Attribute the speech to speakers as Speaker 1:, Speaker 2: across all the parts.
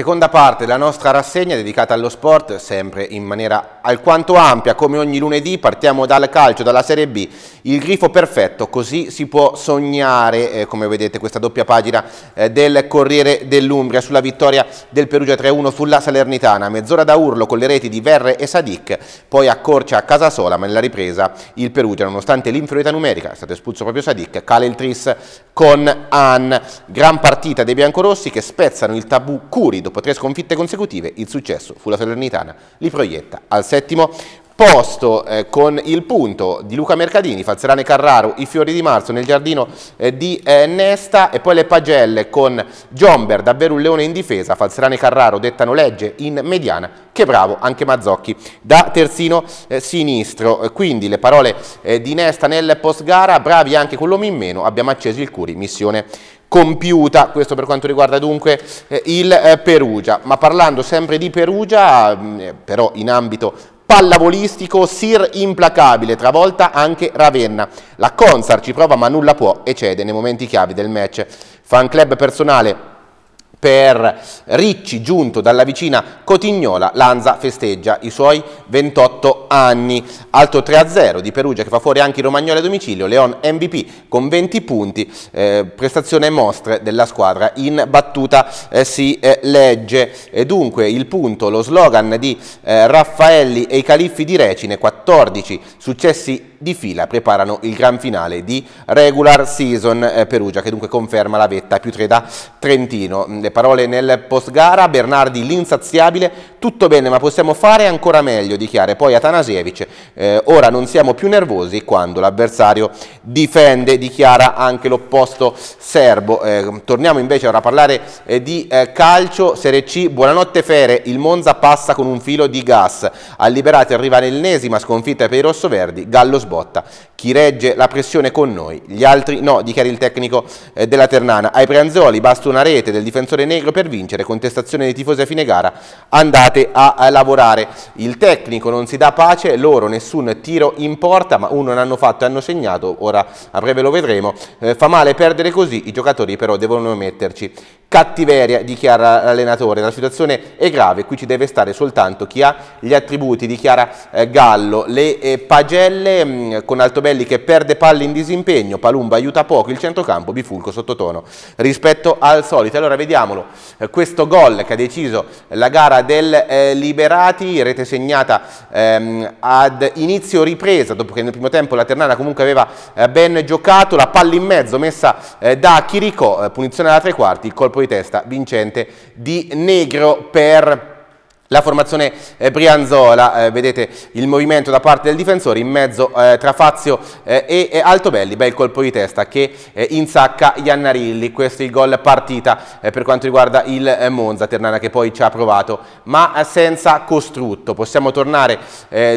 Speaker 1: Seconda parte della nostra rassegna dedicata allo sport, sempre in maniera alquanto ampia, come ogni lunedì partiamo dal calcio, dalla Serie B, il grifo perfetto, così si può sognare, eh, come vedete questa doppia pagina eh, del Corriere dell'Umbria sulla vittoria del Perugia 3-1 sulla Salernitana, mezz'ora da urlo con le reti di Verre e Sadic, poi accorcia a Casasola, ma nella ripresa il Perugia, nonostante l'inferiorità numerica, è stato espulso proprio Sadic, cale il tris con An, gran partita dei biancorossi che spezzano il tabù curido dopo tre sconfitte consecutive, il successo fu la Salernitana, li proietta al settimo posto eh, con il punto di Luca Mercadini, Falzerane Carraro, i fiori di marzo nel giardino eh, di eh, Nesta e poi le pagelle con Giomber, davvero un leone in difesa, Falzerane Carraro dettano legge in mediana, che bravo anche Mazzocchi da terzino eh, sinistro, eh, quindi le parole eh, di Nesta nel post gara, bravi anche con l'uomo in meno, abbiamo acceso il Curi, missione compiuta, questo per quanto riguarda dunque eh, il eh, Perugia. Ma parlando sempre di Perugia, mh, mm, eh, però in ambito pallavolistico, Sir implacabile, travolta anche Ravenna. La Consar ci prova ma nulla può e cede nei momenti chiavi del match. Fan club personale per Ricci, giunto dalla vicina Cotignola, Lanza festeggia i suoi 28 anni. Alto 3-0 di Perugia che fa fuori anche i romagnoli a domicilio, Leon MVP con 20 punti, eh, prestazione mostre della squadra in battuta eh, si eh, legge. E dunque il punto, lo slogan di eh, Raffaelli e i Califfi di Recine, 14 successi di fila preparano il gran finale di regular season eh, Perugia che dunque conferma la vetta più 3 da Trentino. Mm, le parole nel post gara, Bernardi l'insaziabile tutto bene ma possiamo fare ancora meglio, dichiara poi Atanasievic eh, ora non siamo più nervosi quando l'avversario difende, dichiara anche l'opposto serbo. Eh, torniamo invece ora a parlare eh, di eh, calcio, Serie C, buonanotte Fere, il Monza passa con un filo di gas, ha liberato arriva l'ennesima sconfitta per i rossoverdi, Gallo sbotta, chi regge la pressione con noi, gli altri no, dichiara il tecnico eh, della Ternana, ai Pranzoli basta una rete del difensore negro per vincere, contestazione dei tifosi a fine gara, andare andate a, lavorare. Il tecnico non si dà pace, loro nessun tiro in porta, ma uno l'hanno fatto e hanno segnato, ora a breve lo vedremo. Eh, fa male perdere così, i giocatori però devono metterci cattiveria, dichiara l'allenatore. La situazione è grave, qui ci deve stare soltanto chi ha gli attributi, dichiara eh, Gallo. Le eh, pagelle mm, con Altobelli che perde palle in disimpegno, Palumba aiuta poco il centrocampo, Bifulco sottotono rispetto al solito. Allora vediamolo, eh, questo gol che ha deciso la gara del Liberati, rete segnata ehm, ad inizio ripresa, dopo che nel primo tempo la Ternana comunque aveva ben giocato, la palla in mezzo messa da Chiricò, punizione alla tre quarti, il colpo colpo di testa vincente di Negro per la formazione eh, Brianzola, eh, vedete il movimento da parte del difensore in mezzo eh, tra Fazio eh, e, e Altobelli, bel colpo di testa che eh, insacca Iannarilli, questo è il gol partita eh, per quanto riguarda il Monza, Ternana che poi ci ha provato ma senza costrutto. Possiamo tornare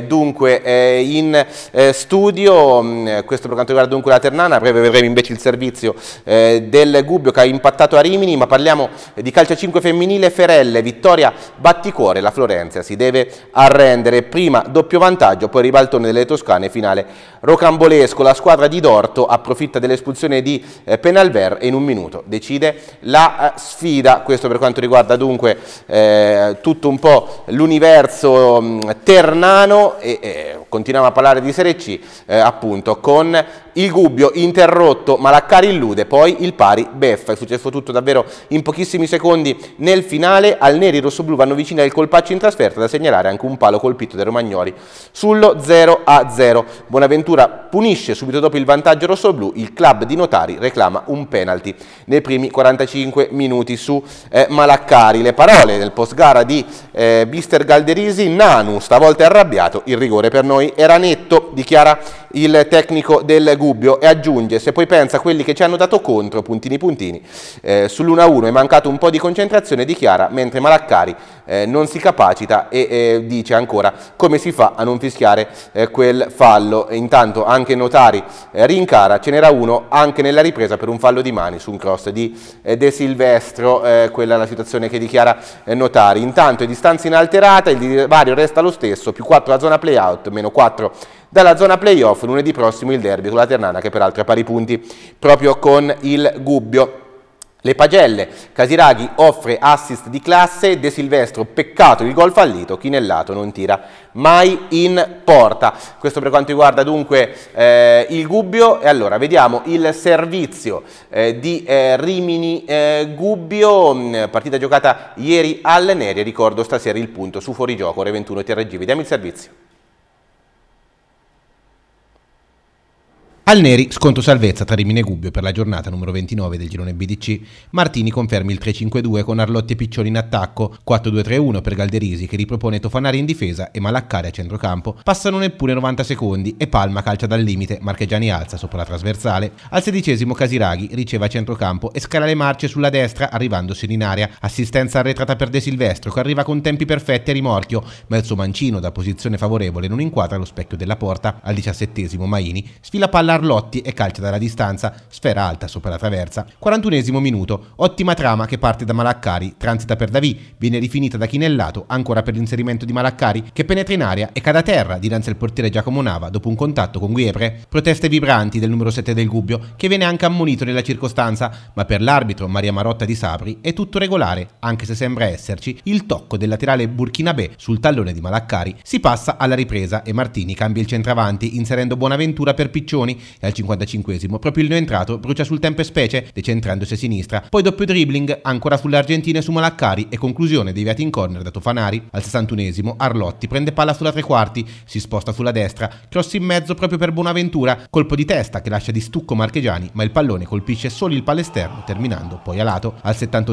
Speaker 1: dunque in studio, mm, questo per quanto riguarda dunque la Ternana, a breve vedremo invece il servizio del Gubbio che ha impattato a Rimini, ma parliamo di calcio 5 femminile, Ferelle, Vittoria Batticore, la Florenza si deve arrendere, prima doppio vantaggio, poi ribaltone delle Toscane, finale rocambolesco, la squadra di Dorto approfitta dell'espulsione di eh, Penalver e in un minuto decide la eh, sfida, questo per quanto riguarda dunque eh, tutto un po' l'universo mm, ternano e, e eh, Continuiamo a parlare di Serie C, eh, appunto, con il Gubbio interrotto, Malaccari illude, poi il pari beffa. È successo tutto davvero in pochissimi secondi nel finale. Al Neri Rosso Blu vanno vicino al colpaccio in trasferta, da segnalare anche un palo colpito dai Romagnoli sullo 0-0. Bonaventura punisce subito dopo il vantaggio Rosso Blu, il club di Notari reclama un penalty nei primi 45 minuti su eh, Malaccari. Le parole del post gara di eh, Bister Galderisi, Nanu stavolta arrabbiato, il rigore per noi noi era netto, dichiara il tecnico del Gubbio e aggiunge, se poi pensa a quelli che ci hanno dato contro, puntini puntini, eh, sull'1-1 è mancato un po' di concentrazione, dichiara, mentre Malaccari eh, non si capacita e eh, dice ancora come si fa a non fischiare eh, quel fallo. E intanto anche Notari eh, rincara, ce n'era uno anche nella ripresa per un fallo di mani su un cross di eh, De Silvestro, quella è la situazione che dichiara Notari. Intanto è distanza inalterata, il divario resta lo stesso, più 4 la zona playout, meno 4 dalla zona playoff. Lunedì prossimo il derby con la Ternana che peraltro è pari punti proprio con il Gubbio. Le pagelle, Casiraghi offre assist di classe, De Silvestro peccato il gol fallito, Chinellato non tira mai in porta. Questo per quanto riguarda dunque eh, il Gubbio e allora vediamo il servizio eh, di eh, Rimini eh, Gubbio, mm, partita giocata ieri alle Neri, ricordo stasera il punto su fuorigioco, ore 21 TRG, vediamo il servizio. Al Neri, sconto salvezza tra Rimini e Gubbio per la giornata numero 29 del girone BDC. Martini confermi il 3-5-2 con Arlotti e Piccioli in attacco, 4-2-3-1 per Galderisi che ripropone Tofanari in difesa e Malaccari a centrocampo. Passano neppure 90 secondi e Palma calcia dal limite, Marchegiani alza sopra la trasversale. Al sedicesimo Casiraghi riceve a centrocampo e scala le marce sulla destra arrivandosi in area. Assistenza arretrata per De Silvestro che arriva con tempi perfetti a rimorchio, ma il suo mancino da posizione favorevole non inquadra lo specchio della porta. Al diciassettesimo Maini sfila palla Narlotti e calcia dalla distanza, sfera alta sopra la traversa. 41 minuto, ottima trama che parte da Malaccari, transita per Davì, viene rifinita da Chinellato, ancora per l'inserimento di Malaccari, che penetra in aria e cade a terra dinanzi al portiere Giacomo Nava dopo un contatto con Guiepre. Proteste vibranti del numero 7 del Gubbio, che viene anche ammonito nella circostanza, ma per l'arbitro Maria Marotta di Sapri è tutto regolare, anche se sembra esserci il tocco del laterale burkinabè sul tallone di Malaccari. Si passa alla ripresa e Martini cambia il centravanti inserendo Buonaventura per Piccioni e al 55 proprio il neoentrato brucia sul tempo specie decentrandosi a sinistra, poi doppio dribbling ancora sull'Argentina e su Malaccari e conclusione deviati in corner da Tofanari. Al 61 Arlotti prende palla sulla tre quarti, si sposta sulla destra, cross in mezzo proprio per Bonaventura, colpo di testa che lascia di stucco Marchegiani, ma il pallone colpisce solo il palesterno terminando poi a lato. Al 78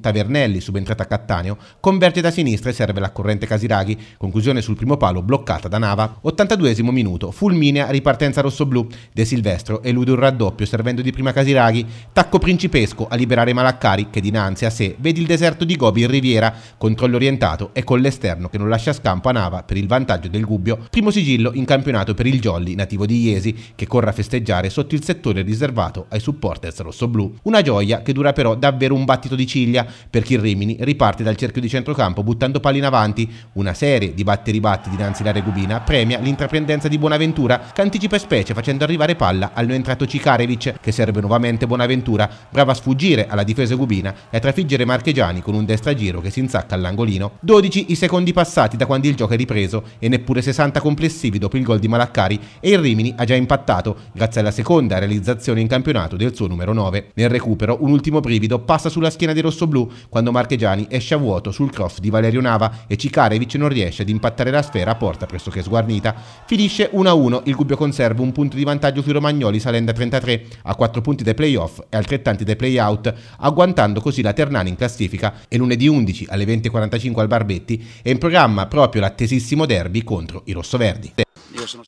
Speaker 1: Tavernelli, subentrata a Cattaneo, converge da sinistra e serve la corrente Casiraghi, conclusione sul primo palo bloccata da Nava. 82 minuto, fulminea ripartenza rossoblù, De Silvestro elude un raddoppio servendo di prima Casiraghi, tacco principesco a liberare Malaccari che dinanzi a sé vede il deserto di Gobi in riviera, controllo orientato e con l'esterno che non lascia scampo a Nava per il vantaggio del Gubbio, primo sigillo in campionato per il Jolly nativo di Iesi che corre a festeggiare sotto il settore riservato ai supporters rossoblù. Una gioia che dura però davvero un battito di ciglia perché il Rimini riparte dal cerchio di centrocampo buttando pali in avanti, una serie di batti e ribatti dinanzi all'area cubina premia l'intraprendenza di Buonaventura che anticipa specie facendo arrivare arrivare palla entrato Cicarevic che serve nuovamente Bonaventura, brava a sfuggire alla difesa cubina e a trafiggere Marchegiani con un destra giro che si insacca all'angolino. 12 i secondi passati da quando il gioco è ripreso e neppure 60 complessivi dopo il gol di Malaccari e il Rimini ha già impattato grazie alla seconda realizzazione in campionato del suo numero 9. Nel recupero un ultimo brivido passa sulla schiena di rossoblù quando Marchegiani esce a vuoto sul cross di Valerio Nava e Cicarevic non riesce ad impattare la sfera a porta pressoché sguarnita. Finisce 1-1, il Gubbio conserva un punto di vantaggio vantaggio sui romagnoli salendo a 33 a 4 punti dai playoff e altrettanti dai playout, agguantando così la Ternana in classifica e lunedì 11 alle 20.45 al Barbetti è in programma proprio l'attesissimo derby contro i rossoverdi. Io sono...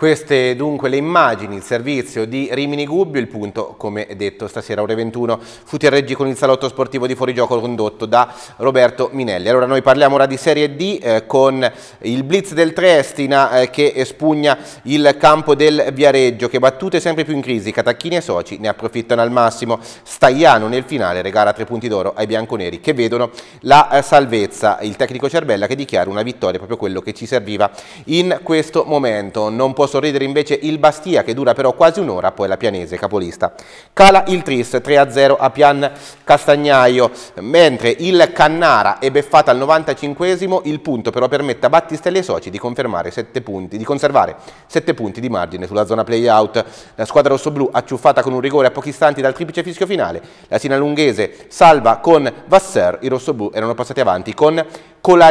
Speaker 1: Queste dunque le immagini, il servizio di Rimini Gubbio, il punto come detto stasera ore 21 fu Reggi con il salotto sportivo di fuorigioco condotto da Roberto Minelli. Allora noi parliamo ora di Serie D eh, con il blitz del Trestina eh, che espugna il campo del Viareggio che battute sempre più in crisi, Catacchini e Soci ne approfittano al massimo, Stagliano nel finale regala tre punti d'oro ai bianconeri che vedono la eh, salvezza, il tecnico Cervella che dichiara una vittoria proprio quello che ci serviva in questo momento. Non può sorridere invece il Bastia che dura però quasi un'ora, poi la Pianese capolista. Cala il Tris 3-0 a Pian Castagnaio, mentre il Cannara è beffata al 95esimo, il punto però permette a Battistelli e ai soci di, punti, di conservare 7 punti di margine sulla zona playout. La squadra rossoblù acciuffata con un rigore a pochi istanti dal triplice fischio finale, la Sinalunghese salva con Vassar, i rossoblù erano passati avanti con con la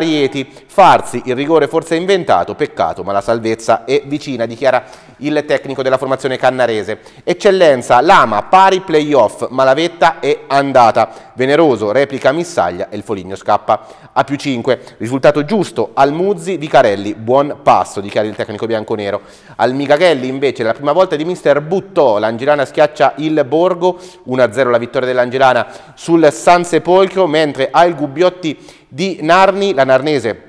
Speaker 1: Farsi, il rigore forse inventato, peccato, ma la salvezza è vicina, dichiara il tecnico della formazione cannarese. Eccellenza, Lama, pari playoff, ma la vetta è andata. Veneroso, replica Missaglia e il Foligno scappa a più 5. Risultato giusto, Almuzzi, Vicarelli, buon passo, dichiara il tecnico bianconero. Al Migaghelli invece la prima volta di mister buttò, l'Angelana schiaccia il Borgo, 1-0 la vittoria dell'Angelana sul San Sepolcro, mentre al Gubbiotti di Narni, la Narnese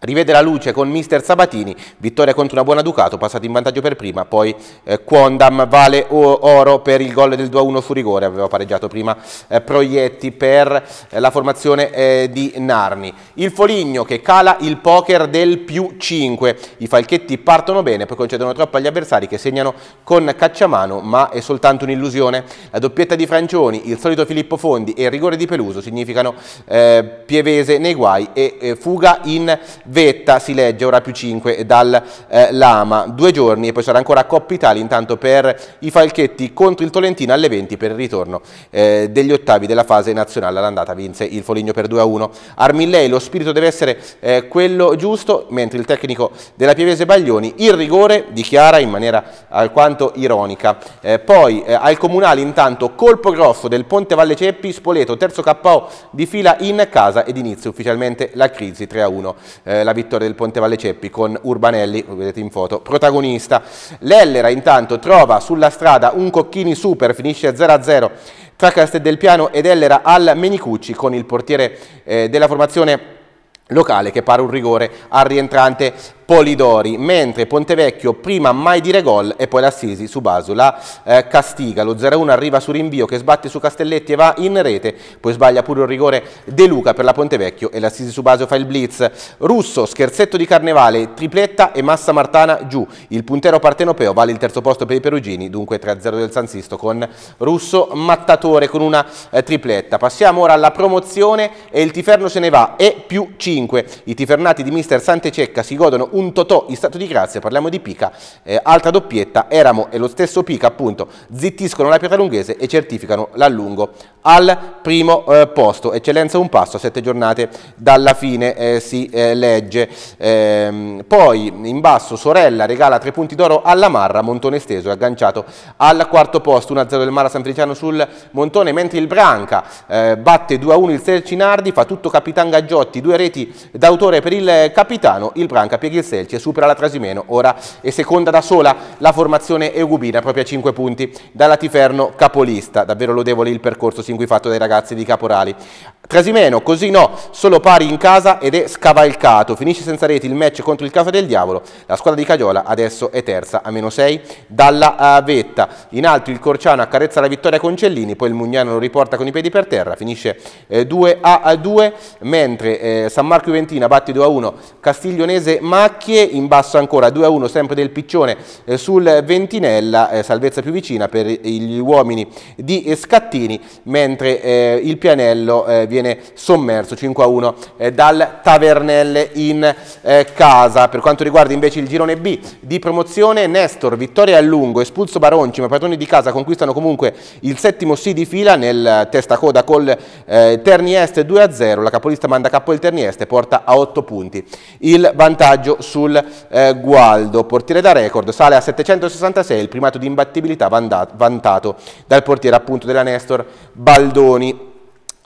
Speaker 1: rivede la luce con mister Sabatini, vittoria contro una buona Ducato, passata in vantaggio per prima, poi eh, Quondam vale oro per il gol del 2-1 su rigore, aveva pareggiato prima eh, Proietti per eh, la formazione eh, di Narni. Il Foligno che cala il poker del più 5, i Falchetti partono bene, poi concedono troppo agli avversari che segnano con cacciamano, ma è soltanto un'illusione. La doppietta di Francioni, il solito Filippo Fondi e il rigore di Peluso significano eh, Pievese nei guai e eh, fuga in Vetta si legge ora più 5 dal eh, Lama, due giorni e poi sarà ancora Coppa Italia intanto per i Falchetti contro il Tolentino alle 20 per il ritorno eh, degli ottavi della fase nazionale all'andata vinse il Foligno per 2 a 1 Armillei lo spirito deve essere eh, quello giusto mentre il tecnico della Pievese Baglioni il rigore dichiara in maniera alquanto ironica eh, poi eh, al comunale intanto colpo grosso del Ponte Valle Ceppi Spoleto terzo KO di fila in casa ed inizia ufficialmente la crisi 3 a 1 eh, la vittoria del Ponte Valle Ceppi con Urbanelli, come vedete in foto, protagonista. L'Ellera intanto trova sulla strada un Cocchini super, finisce 0-0 tra Castelpiano ed Ellera al Menicucci con il portiere eh, della formazione locale che pare un rigore al rientrante Polidori, mentre Pontevecchio prima mai dire gol e poi l'Assisi su Basula eh, castiga, lo 0-1 arriva su rinvio che sbatte su Castelletti e va in rete, poi sbaglia pure un rigore De Luca per la Pontevecchio e l'Assisi su Basio fa il blitz, Russo, scherzetto di Carnevale, tripletta e Massa Martana giù, il puntero partenopeo vale il terzo posto per i perugini, dunque 3-0 del San Sisto con Russo Mattatore con una eh, tripletta, passiamo ora alla promozione e il Tiferno se ne va e più 5, i Tifernati di mister Santececca si godono un totò in stato di grazia, parliamo di Pica, eh, altra doppietta, Eramo e lo stesso Pica appunto zittiscono la pietra lunghese e certificano l'allungo al primo eh, posto, eccellenza un passo, sette giornate dalla fine eh, si eh, legge, ehm, poi in basso Sorella regala tre punti d'oro alla Marra, Montone Steso è agganciato al quarto posto, 1-0 del Mara San Feliciano sul Montone, mentre il Branca eh, batte 2-1 il Sercinardi, fa tutto Capitan Gaggiotti, due reti d'autore per il capitano, il Branca piega il Selci e supera la Trasimeno, ora è seconda da sola la formazione Eugubina, proprio a 5 punti dalla Tiferno capolista, davvero lodevole il percorso sin qui fatto dai ragazzi di Caporali. Trasimeno, così no, solo pari in casa ed è scavalcato, finisce senza reti il match contro il Cafe del Diavolo, la squadra di Cagliola adesso è terza a meno 6 dalla eh, vetta, in alto il Corciano accarezza la vittoria con Cellini, poi il Mugnano lo riporta con i piedi per terra, finisce 2 eh, a 2, mentre eh, San Marco Juventina batte 2 a 1 Castiglionese Macchi, Macchie, in basso ancora 2-1 a sempre del Piccione eh, sul Ventinella, eh, salvezza più vicina per gli uomini di Scattini, mentre eh, il Pianello eh, viene sommerso 5-1 a eh, dal Tavernelle in eh, casa. Per quanto riguarda invece il girone B di promozione, Nestor, vittoria a lungo, espulso Baronci, ma padroni di casa conquistano comunque il settimo sì di fila nel testa coda col Terni Est 2-0, a la capolista manda a capo il Terni Est e porta a 8 punti. Il vantaggio sul eh, Gualdo, portiere da record, sale a 766 il primato di imbattibilità vantato dal portiere appunto della Nestor Baldoni.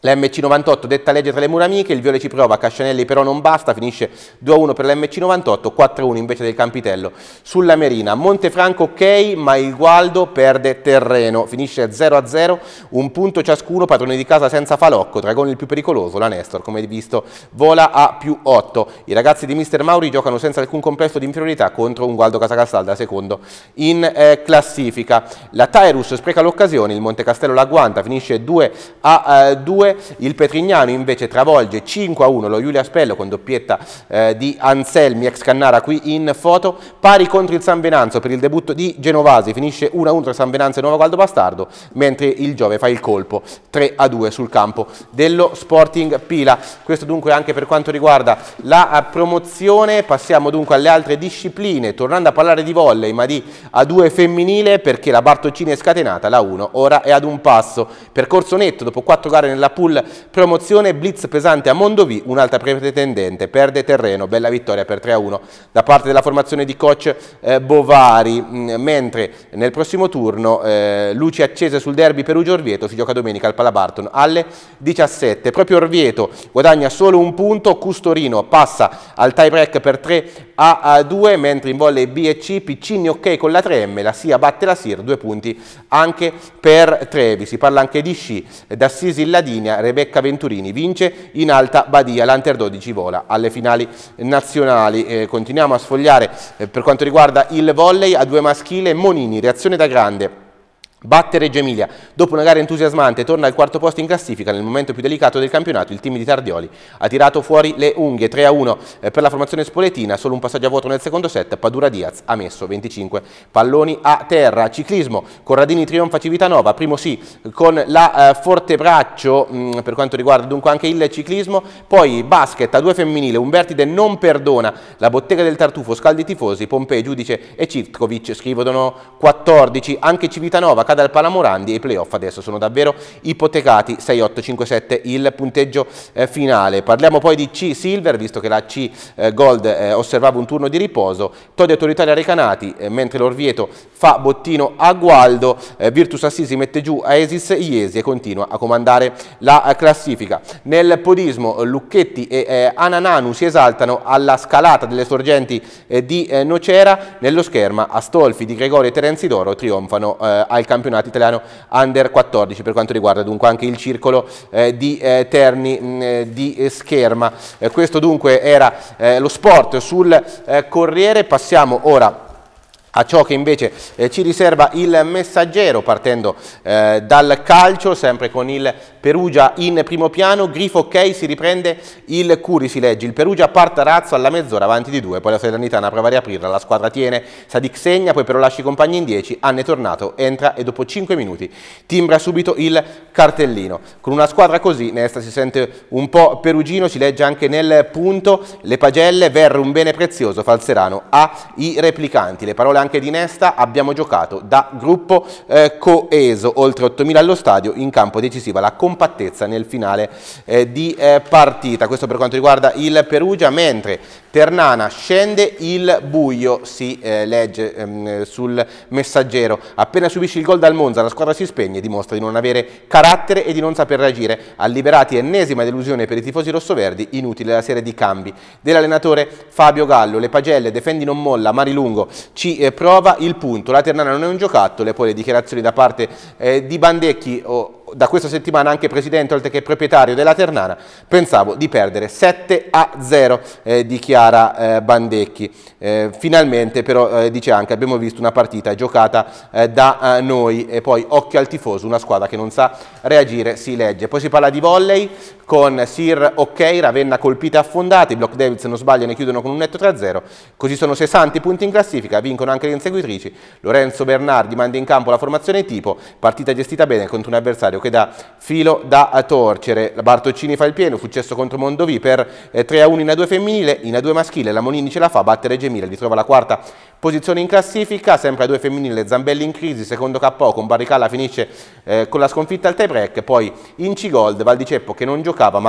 Speaker 1: L'MC98 detta legge tra le mura amiche, il Viole ci prova, Cascianelli però non basta, finisce 2-1 per l'MC98, 4-1 invece del Campitello sulla Merina. Montefranco ok, ma il Gualdo perde terreno, finisce 0-0, un punto ciascuno, padrone di casa senza falocco, Dragone il più pericoloso, la Nestor come visto vola a più 8. I ragazzi di Mister Mauri giocano senza alcun complesso di inferiorità contro un Gualdo Casacastalda secondo in eh, classifica. La Tyrus spreca l'occasione, il Montecastello la guanta, finisce 2-2 il Petrignano invece travolge 5 a 1 lo Giulia Spello con doppietta eh, di Anselmi ex Cannara qui in foto, pari contro il San Venanzo per il debutto di Genovasi, finisce 1 a 1 tra San Venanzo e Nuova Gualdo Bastardo, mentre il Giove fa il colpo 3 a 2 sul campo dello Sporting Pila. Questo dunque anche per quanto riguarda la eh, promozione, passiamo dunque alle altre discipline, tornando a parlare di volley ma di A2 femminile perché la Bartoccini è scatenata, la 1 ora è ad un passo, percorso netto dopo 4 gare nella Liverpool, promozione blitz pesante a Mondovì, un'altra pretendente, perde terreno, bella vittoria per 3-1 da parte della formazione di coach eh, Bovari, mm, mentre nel prossimo turno eh, luci accese sul derby Perugia-Orvieto, si gioca domenica al Palabarton alle 17, proprio Orvieto guadagna solo un punto, Custorino passa al tie break per 3 a 2, mentre in volle B e C Piccini ok con la 3M, la SIA batte la SIR, due punti anche per Trevi, si parla anche di sci, eh, d'Assisi in Ladinia Spagna, Rebecca Venturini vince in alta Badia, L'Anter 12 vola alle finali nazionali. Eh, continuiamo a sfogliare eh, per quanto riguarda il volley a due maschile, Monini, reazione da grande Batte Reggio Emilia. Dopo una gara entusiasmante torna al quarto posto in classifica nel momento più delicato del campionato. Il team di Tardioli ha tirato fuori le unghie 3-1 eh, per la formazione spoletina, solo un passaggio a vuoto nel secondo set. Padura Diaz ha messo 25 palloni a terra. Ciclismo, Corradini trionfa Civitanova, primo sì con la eh, Fortebraccio mh, mm, per quanto riguarda dunque anche il ciclismo. Poi basket a due femminile, Umbertide non perdona, la bottega del Tartufo, Scaldi Tifosi, Pompei, Giudice e Civtkovic scrivono 14. Anche Civitanova dal Palamorandi e i playoff adesso sono davvero ipotecati 6-8-5-7 il punteggio eh, finale. Parliamo poi di C Silver, visto che la C eh, Gold eh, osservava un turno di riposo, Todi Autoritaria Recanati, eh, mentre l'Orvieto fa bottino a Gualdo, eh, Virtus Assisi mette giù Aesis Iesi e continua a comandare la eh, classifica. Nel podismo Lucchetti e Anananu si esaltano alla scalata delle sorgenti di Nocera, nello scherma Astolfi di Gregorio e Terenzi Doro trionfano al campionato campionato italiano under 14 per quanto riguarda dunque anche il circolo eh, di eh, Terni mh, mm, eh, di eh, Scherma. Eh, questo dunque era lo sport sul Corriere, passiamo ora a ciò che invece eh, ci riserva il messaggero partendo eh, dal calcio, sempre con il Perugia in primo piano, Grifo ok, si riprende il Curi, si legge il Perugia, parta Razzo alla mezz'ora avanti di due, poi la Salernitana prova a riaprirla, la squadra tiene, Sadik segna, poi però lascia i compagni in 10, Anne è tornato, entra e dopo 5 minuti timbra subito il cartellino. Con una squadra così Nesta si sente un po' perugino, si legge anche nel punto, le pagelle, Verre un bene prezioso, Falserano ha i replicanti. Le parole anche di Nesta, abbiamo giocato da gruppo eh, coeso, oltre 8.000 allo stadio, in campo decisiva la compagnia compattezza nel finale eh, di eh, partita. Questo per quanto riguarda il Perugia, mentre Ternana scende, il buio si eh, legge ehm, sul messaggero. Appena subisce il gol dal Monza, la squadra si spegne e dimostra di non avere carattere e di non saper reagire. Al Liberati ennesima delusione per i tifosi rossoverdi, inutile la serie di cambi. Dell'allenatore Fabio Gallo, le pagelle, difendi non molla, Marilungo ci eh, prova il punto. La Ternana non è un giocattolo e poi le dichiarazioni da parte eh, di Bandecchi... Oh, da questa settimana anche presidente oltre che proprietario della Ternana, pensavo di perdere 7 a 0, eh, Chiara eh, Bandecchi. Eh, finalmente però eh, dice anche abbiamo visto una partita giocata eh, da eh, noi e poi occhio al tifoso, una squadra che non sa reagire, si legge. Poi si parla di volley, con Sir Ok, Ravenna colpita e affondata, i Block Devils non sbagliano e chiudono con un netto 3-0, così sono 60 punti in classifica, vincono anche le inseguitrici, Lorenzo Bernardi manda in campo la formazione tipo, partita gestita bene contro un avversario che dà filo da torcere, Bartoccini fa il pieno, successo contro Mondovi per 3-1 eh, in A2 femminile, in A2 maschile, la Monini ce la fa, battere Gemile, ritrova la quarta posizione in classifica, sempre A2 femminile, Zambelli in crisi, secondo KO con Barricalla finisce eh, con la sconfitta al tie break, poi Incigold, Valdiceppo che non gioca ficava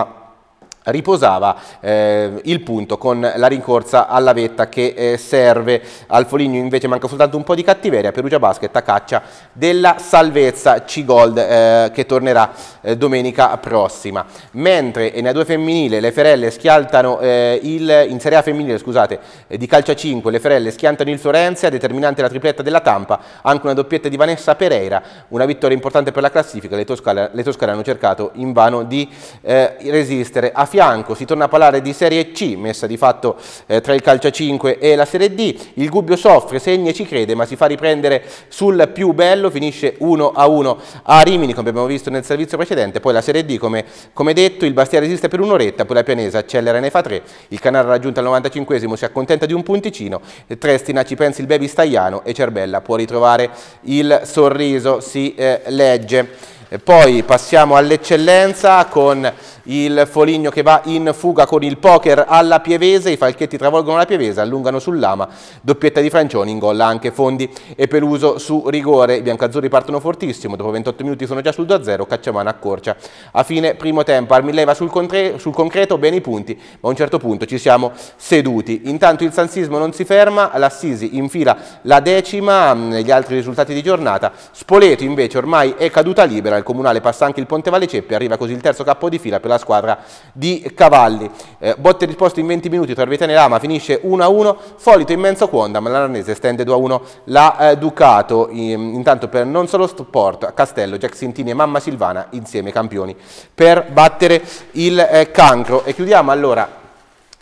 Speaker 1: riposava eh, il punto con la rincorsa alla vetta che eh, serve al Foligno invece manca soltanto un po' di cattiveria Perugia Basket a caccia della salvezza C-Gold eh, che tornerà eh, domenica prossima mentre in A2 femminile le Ferelle schiantano eh, il in Serie A femminile scusate eh, di calcio a 5 le Ferelle schiantano il Florenzia determinante la tripletta della Tampa anche una doppietta di Vanessa Pereira una vittoria importante per la classifica le Toscane, le Toscane hanno cercato invano di resistere a fianco si torna a parlare di Serie C, messa di fatto eh, tra il calcio 5 e la Serie D. Il Gubbio soffre, segna e ci crede, ma si fa riprendere sul più bello, finisce 1 a 1 a Rimini, come abbiamo visto nel servizio precedente. Poi la Serie D, come, come detto, il Bastia resiste per un'oretta, poi la Pianesa accelera e ne fa 3. Il Canara raggiunta al 95 esimo si accontenta di un punticino. Trestina ci pensa il baby Stagliano e Cerbella può ritrovare il sorriso, si eh, legge. E poi passiamo all'eccellenza con il Foligno che va in fuga con il poker alla Pievese, i falchetti travolgono la Pievese, allungano sul Lama, doppietta di Francioni, ingolla anche Fondi e Peluso su rigore, i biancazzurri partono fortissimo, dopo 28 minuti sono già sul 2-0, Cacciamano accorcia. A fine primo tempo Armilleva sul, sul concreto, bene i punti, ma a un certo punto ci siamo seduti. Intanto il Sansismo non si ferma, l'Assisi infila la decima, negli mm, altri risultati di giornata, Spoleto invece ormai è caduta libera, il comunale passa anche il Ponte Valle Ceppi, arriva così il terzo capo di fila per la squadra di Cavalli. Eh, botte risposte in 20 minuti tra Vetene e Lama, finisce 1-1, Folito immenso mezzo Quonda, ma l'Arnese stende 2-1 la eh, Ducato. In, ehm, intanto per non solo Sport, Castello, Jack Sintini e Mamma Silvana insieme campioni per battere il eh, cancro. E chiudiamo allora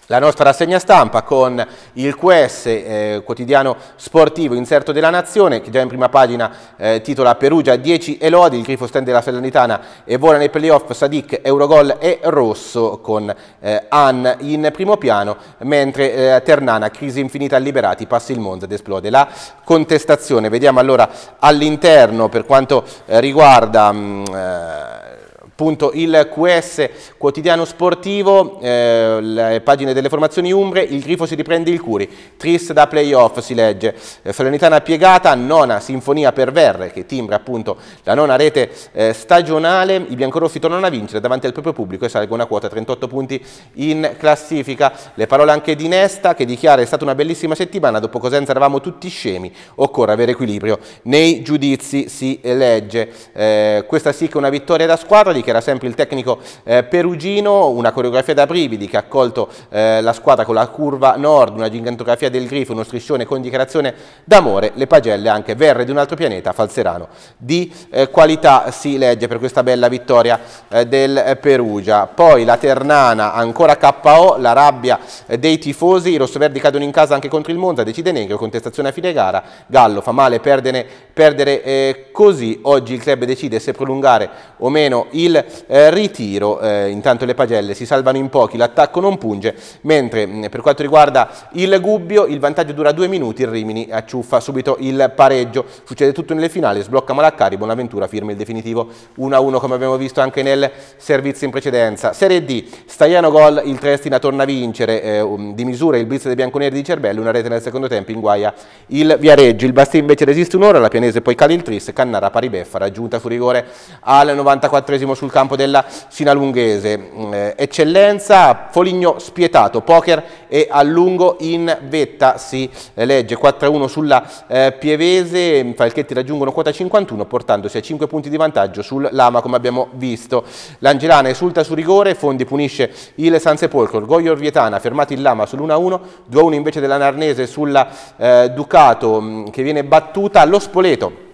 Speaker 1: la nostra rassegna stampa con il QS, eh, quotidiano sportivo inserto della Nazione, che già in prima pagina eh, titola Perugia 10 Elodi, il grifo stand della Salernitana e vola nei playoff Sadik, Eurogol e Rosso con eh, Ann in primo piano, mentre eh, Ternana, crisi infinita a liberati, passa il Monza ed esplode la contestazione. Vediamo allora all'interno per quanto eh, riguarda... Mh, mm, eh, appunto il QS quotidiano sportivo, eh, le pagine delle formazioni umbre, il grifo si riprende il Curi, Tris da playoff si legge, eh, Salernitana piegata, nona sinfonia per Verre che timbra appunto la nona rete eh, stagionale, i biancorossi tornano a vincere davanti al proprio pubblico e salgono a quota 38 punti in classifica. Le parole anche di Nesta che dichiara è stata una bellissima settimana, dopo Cosenza eravamo tutti scemi, occorre avere equilibrio nei giudizi, si legge. Eh, questa sì che è una vittoria da squadra di che era sempre il tecnico eh, perugino, una coreografia da brividi che ha accolto eh, la squadra con la curva nord, una gigantografia del grifo, uno striscione con dichiarazione d'amore, le pagelle anche verre di un altro pianeta, Falserano. Di eh, qualità si legge per questa bella vittoria eh, del eh, Perugia. Poi la Ternana, ancora KO, la rabbia eh, dei tifosi, i rossoverdi cadono in casa anche contro il Monza, decide Negro, contestazione a fine gara, Gallo fa male perdere, perdere così, oggi il club decide se prolungare o meno il eh, ritiro, eh, intanto le pagelle si salvano in pochi, l'attacco non punge, mentre mh, mm, per quanto riguarda il Gubbio il vantaggio dura due minuti, il Rimini acciuffa subito il pareggio, succede tutto nelle finali, sblocca Malaccari, Bonaventura firma il definitivo 1-1 come abbiamo visto anche nel servizio in precedenza. Serie D, Staiano gol, il Trestina torna a vincere, eh, um, di misura il blitz dei bianconeri di Cerbello, una rete nel secondo tempo in guaia il Viareggio, il Basti invece resiste un'ora, la Pianese poi cade il Tris, Cannara pari beffa raggiunta fu rigore al 94 sul sul campo della Sinalunghese. Mm, eh, eccellenza, Foligno spietato, poker e a lungo in vetta si eh, legge 4-1 sulla eh, Pievese, i mm, Falchetti raggiungono quota 51 portandosi a 5 punti di vantaggio sul Lama come abbiamo visto. L'Angelana esulta su rigore, Fondi punisce il Sansepolcro, Sepolcro, Goio Orvietana fermato il Lama sull'1-1, 2-1 invece della Narnese sulla eh, Ducato mm, che viene battuta, lo Spoleto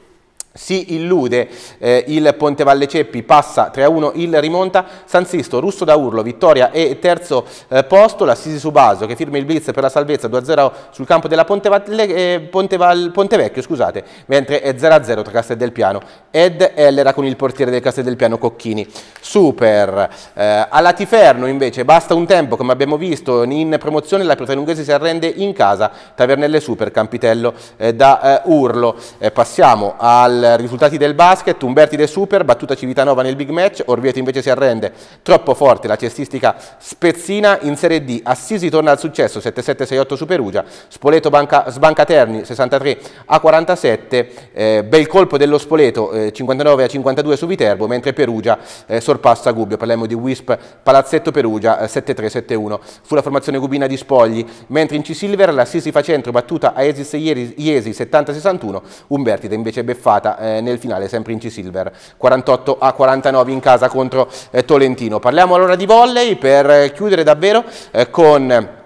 Speaker 1: si illude eh, il Ponte Valle Ceppi, passa 3-1 il rimonta, San Sisto, Russo da Urlo, vittoria e terzo eh, posto, l'Assisi su Subaso che firma il blitz per la salvezza 2-0 sul campo della Ponte, Valle, eh, Ponte, Val, Ponte Vecchio, scusate, mentre è 0-0 tra Castel del Piano ed Ellera con il portiere del Castel del Piano Cocchini. Super, eh, a Latiferno invece basta un tempo come abbiamo visto in promozione la Pretalunghese si arrende in casa, Tavernelle Super, Campitello eh, da eh, Urlo. Eh, passiamo al risultati del basket, Umberti De Super, battuta Civitanova nel big match, Orvieto invece si arrende, troppo forte la cestistica spezzina, in Serie D Assisi torna al successo 7-7-6-8 su Perugia, Spoleto banca, sbanca Terni 63 a 47, eh, bel colpo dello Spoleto eh, 59 a 52 su Viterbo, mentre Perugia eh, sorpassa Gubbio, parliamo di Wisp Palazzetto Perugia 7-3-7-1, eh, fu la formazione Gubina di Spogli, mentre in C-Silver la l'Assisi fa centro battuta a Esis Iesi, 70-61, Umbertide invece beffata eh, nel finale, sempre in C-Silver, 48 a 49 in casa contro eh, Tolentino. Parliamo allora di volley per eh, chiudere davvero eh, con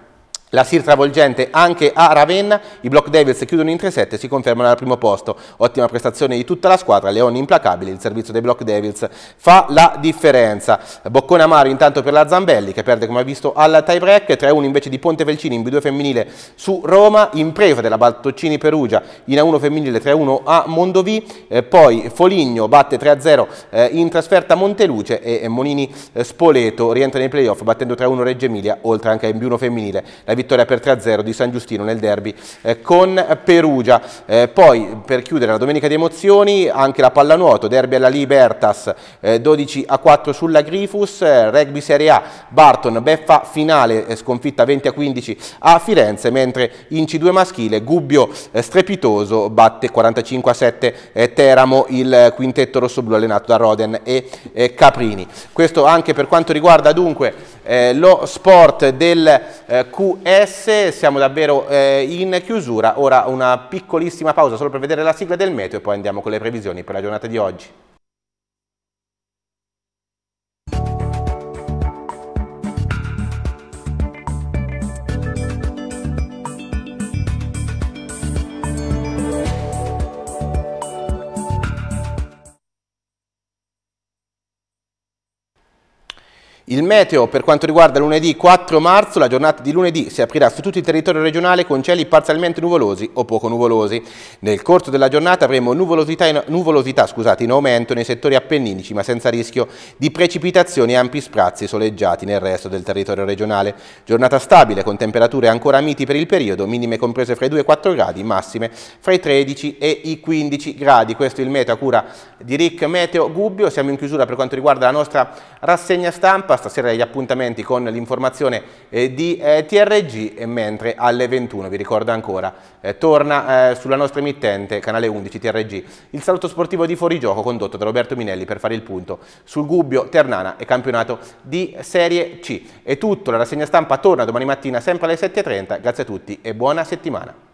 Speaker 1: la SIR travolgente anche a Ravenna, i Block Devils chiudono in 3-7 si confermano al primo posto. Ottima prestazione di tutta la squadra, Leoni implacabili, il servizio dei Block Devils fa la differenza. Boccone amaro intanto per la Zambelli che perde come ha visto al tie break, 3-1 invece di Ponte Velcini in B2 femminile su Roma, impresa della Baltoccini Perugia in A1 femminile 3-1 a Mondovì, eh, poi Foligno batte 3-0 eh, in trasferta a Monteluce e Monini eh, Spoleto rientra nei playoff battendo 3-1 Reggio Emilia, oltre anche in B1 femminile. La vittoria per 3-0 di San Giustino nel derby eh, con Perugia. Eh, poi per chiudere la domenica di emozioni anche la pallanuoto, derby alla Libertas 12 eh, a 4 sulla Grifus, rugby Serie A, Barton beffa finale sconfitta 20 a 15 a Firenze, mentre in C2 maschile Gubbio strepitoso batte 45 a 7 Teramo il quintetto rossoblu allenato da Roden e Caprini. Questo anche per quanto riguarda dunque lo sport del QE S, siamo davvero eh, in chiusura, ora una piccolissima pausa solo per vedere la sigla del meteo e poi andiamo con le previsioni per la giornata di oggi. Il meteo per quanto riguarda lunedì 4 marzo, la giornata di lunedì si aprirà su tutto il territorio regionale con cieli parzialmente nuvolosi o poco nuvolosi. Nel corso della giornata avremo nuvolosità, in, nuvolosità scusate, in aumento nei settori appenninici ma senza rischio di precipitazioni e ampi sprazzi soleggiati nel resto del territorio regionale. Giornata stabile con temperature ancora miti per il periodo, minime comprese fra i 2 e i 4 gradi, massime fra i 13 e i 15 gradi. Questo è il meteo a cura di Rick Meteo Gubbio. Siamo in chiusura per quanto riguarda la nostra rassegna stampa stasera gli appuntamenti con l'informazione eh, di eh, TRG e mentre alle 21, vi ricordo ancora, eh, torna eh, sulla nostra emittente canale 11 TRG il saluto sportivo di fuorigioco condotto da Roberto Minelli per fare il punto sul Gubbio, Ternana e campionato di Serie C. È tutto, la rassegna stampa torna domani mattina sempre alle 7.30, grazie a tutti e buona settimana.